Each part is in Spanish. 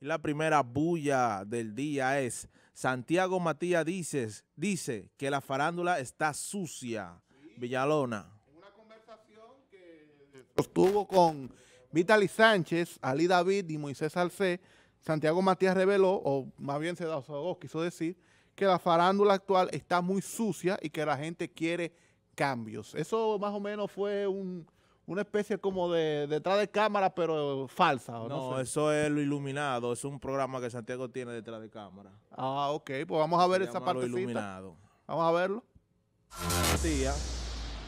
la primera bulla del día es, Santiago Matías dice que la farándula está sucia, Villalona. En una conversación que sostuvo con Vitaly Sánchez, Ali David y Moisés Alcé, Santiago Matías reveló, o más bien se da quiso decir, que la farándula actual está muy sucia y que la gente quiere cambios. Eso más o menos fue un una especie como de detrás de cámara, pero falsa. no, no eso es lo iluminado. Es un programa que Santiago tiene detrás de cámara. Ah, ok. Pues vamos a ver esa parte. iluminado. Vamos a verlo.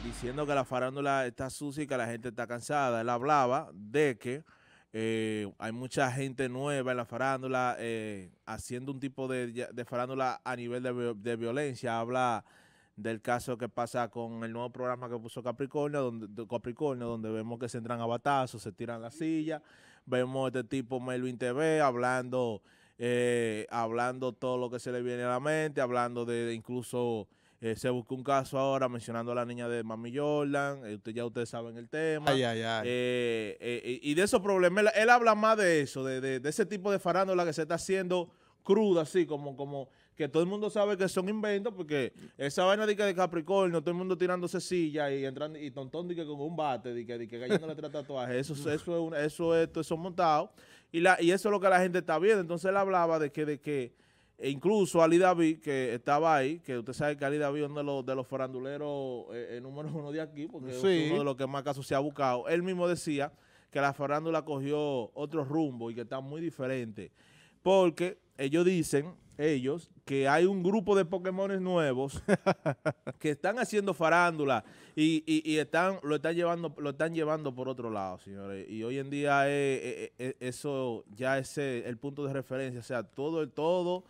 diciendo que la farándula está sucia y que la gente está cansada. Él hablaba de que eh, hay mucha gente nueva en la farándula eh, haciendo un tipo de, farándula a nivel de, de violencia. Habla del caso que pasa con el nuevo programa que puso Capricornio, donde, Capricornio, donde vemos que se entran a batazos, se tiran la silla, vemos este tipo Melvin TV hablando, eh, hablando todo lo que se le viene a la mente, hablando de, incluso eh, se buscó un caso ahora mencionando a la niña de Mami Jordan, eh, ya ustedes saben el tema. y de esos problemas, él, habla más de eso, de, de, de ese tipo de farándula que se está haciendo cruda, así como, como que todo el mundo sabe que son inventos, porque esa vaina de, que de Capricornio, todo el mundo tirándose silla y entrando, y tontón de que con un bate, de que, de que cayéndole tatuajes, eso, eso es eso es, montado, y la, y eso es lo que la gente está viendo. Entonces él hablaba de que, de que, e incluso Ali David, que estaba ahí, que usted sabe que Ali David es uno de los, de los foranduleros eh, eh, número uno de aquí, porque uno de los que más casos se ha buscado. Él mismo decía que la farándula cogió otro rumbo y que está muy diferente, porque ellos dicen ellos que hay un grupo de Pokémones nuevos que están haciendo farándula y, están lo están llevando lo están llevando por otro lado, señores. Y hoy en día eso ya es eh, el punto de referencia, o sea, todo el todo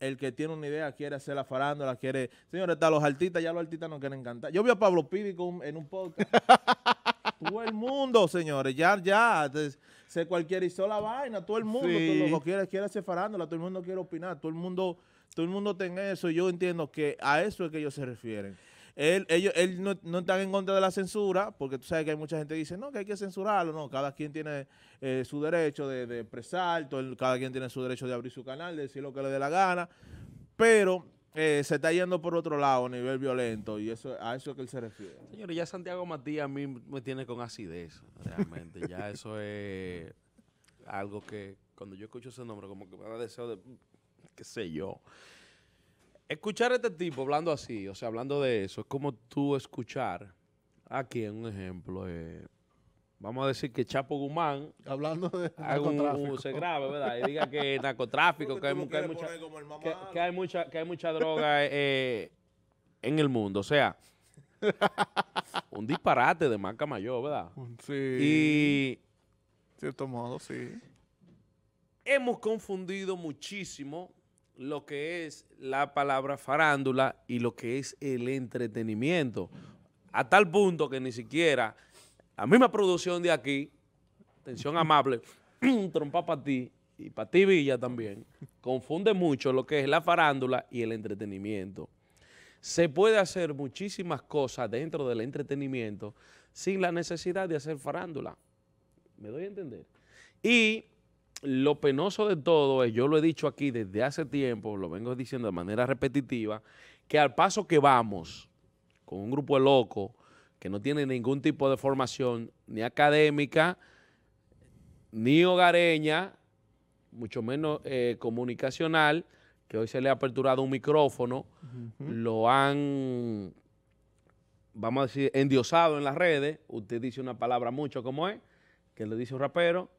el que tiene una idea quiere hacer la farándula, quiere... Señores, está los artistas, ya los artistas no quieren cantar. Yo vi a Pablo Pidi en un podcast. Todo el mundo, señores, ya, ya se cualquierizó la vaina, todo el mundo, lo quiere, quiere hacer farándola. todo el mundo quiere opinar, todo el mundo, todo el mundo tenga eso, yo entiendo que a eso es que ellos se refieren. Él, ellos, no, no están en contra de la censura, porque tú sabes que hay mucha gente que dice, no, que hay que censurarlo, no, cada quien tiene eh, su derecho de, expresar, cada quien tiene su derecho de abrir su canal, de decir lo que le dé la gana, pero eh, se está yendo por otro lado a nivel violento y eso a eso que él se refiere. Señores, ya Santiago Matías a mí me tiene con acidez, realmente. ya eso es algo que cuando yo escucho ese nombre, como que me da deseo de, qué sé yo. Escuchar a este tipo hablando así, o sea, hablando de eso, es como tú escuchar aquí, en un ejemplo, eh, vamos a decir que Chapo Guzmán hablando de narcotráfico. se grave, ¿verdad? Y diga que narcotráfico, que hay, mucha, que, hay, mucha, droga eh, en el mundo, o sea, un disparate de marca mayor, ¿verdad? Sí. Y cierto modo, sí. Hemos confundido muchísimo lo que es la palabra farándula y lo que es el entretenimiento. A tal punto que ni siquiera la misma producción de aquí, atención amable, trompa para ti y para ti Villa también, confunde mucho lo que es la farándula y el entretenimiento. Se puede hacer muchísimas cosas dentro del entretenimiento sin la necesidad de hacer farándula. ¿Me doy a entender? Y lo penoso de todo es, yo lo he dicho aquí desde hace tiempo, lo vengo diciendo de manera repetitiva, que al paso que vamos con un grupo de locos que no tiene ningún tipo de formación ni académica, ni hogareña, mucho menos eh, comunicacional, que hoy se le ha aperturado un micrófono, lo han, vamos a decir, endiosado en las redes. Usted dice una palabra mucho como es, que le dice un rapero,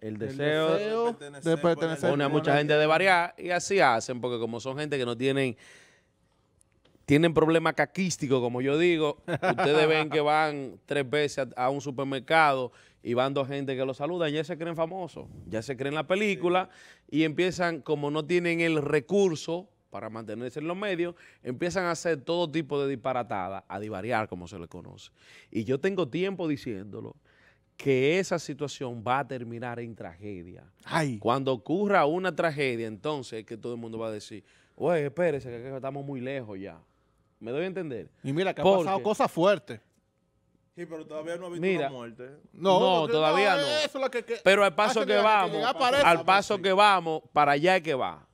el deseo, de pertenecer, de pertenecer. Pone a mucha gente de variar y así hacen, porque como son gente que no tienen tienen problema caquístico, como yo digo. Ustedes ven que van tres veces a, un supermercado y van dos gente que los saludan, ya se creen famosos, ya se creen la película y empiezan, como no tienen el recurso para mantenerse en los medios, empiezan a hacer todo tipo de disparatadas, a divariar, como se le conoce. Y yo tengo tiempo diciéndolo, que esa situación va a terminar en tragedia. Ay. Cuando ocurra una tragedia, entonces es que todo el mundo va a decir, oye, espérese, que estamos muy lejos ya. Me doy a entender. Y mira, que ha pasado cosas fuertes. Sí, pero todavía no ha habido muerte. No, todavía no. pero al paso que vamos, al pues, paso que vamos, para allá es que va.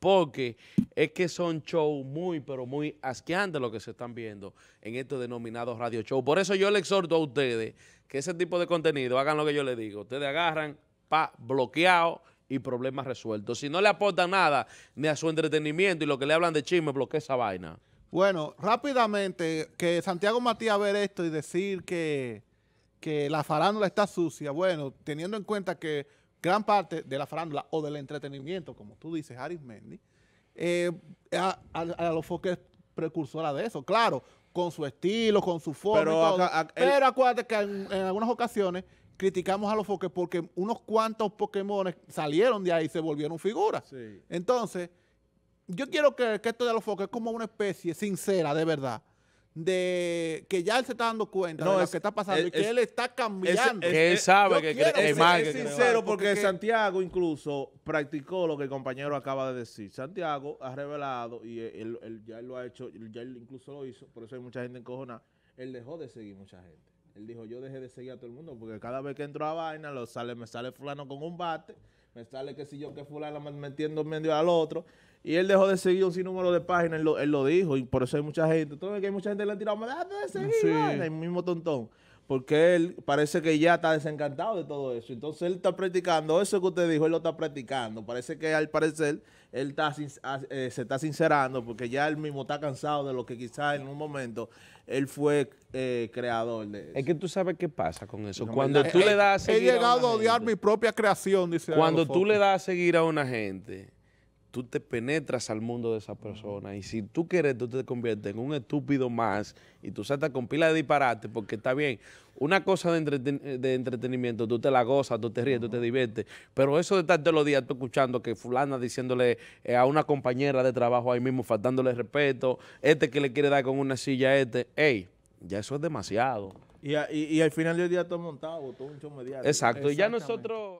Porque es que son shows muy, pero muy asqueantes lo que se están viendo en estos denominados radio show. Por eso yo le exhorto a ustedes que ese tipo de contenido, hagan lo que yo les digo. Ustedes agarran, pa, bloqueado, y problemas resueltos. Si no le aportan nada ni a su entretenimiento y lo que le hablan de chisme, bloquea esa vaina. Bueno, rápidamente, que Santiago Matías ver esto y decir que, que la farándula está sucia, bueno, teniendo en cuenta que gran parte de la farándula o del entretenimiento, como tú dices, Aris Mendy, eh, a, los foques precursora de eso, claro, con su estilo, con su forma. Pero, acuérdate que en, algunas ocasiones criticamos a los foques porque unos cuantos Pokémon salieron de ahí y se volvieron figuras. Sí. Entonces yo quiero que, que esto de los focos es como una especie sincera, de verdad de que ya él se está dando cuenta de lo que está pasando y que él está cambiando. que él sabe que, es sincero porque, Santiago incluso practicó lo que el compañero acaba de decir. Santiago ha revelado y él, ya lo ha hecho, ya él incluso lo hizo, por eso hay mucha gente encojonada. Él dejó de seguir mucha gente. Él dijo, yo dejé de seguir a todo el mundo porque cada vez que entro a vaina lo sale, me sale fulano con un bate, me sale que si yo que fulano metiendo medio al otro. Y él dejó de seguir un sinnúmero de páginas, él lo, dijo, y por eso hay mucha gente. entonces que hay mucha gente que le han tirado, de seguir, sí. el mismo tontón. Porque él parece que ya está desencantado de todo eso. Entonces él está practicando eso que usted dijo, él lo está practicando. Parece que al parecer él está, eh, se está sincerando porque ya él mismo está cansado de lo que quizás en un momento él fue eh, creador de eso. Es que tú sabes qué pasa con eso. Cuando tú eh, le das a seguir He llegado a, odiar mi propia creación, dice Cuando tú le das a seguir a una gente tú te penetras al mundo de esa persona y si tú quieres, tú te conviertes en un estúpido más y tú saltas con pila de disparate porque está bien. Una cosa de, entretenimiento, tú te la gozas, tú te ríes, tú te diviertes, pero eso de estar todos los días tú escuchando que fulana diciéndole eh, a una compañera de trabajo ahí mismo, faltándole respeto, este que le quiere dar con una silla a este, ey, ya eso es demasiado. Y, al final del día todo montado, todo un show Exacto, y ya nosotros...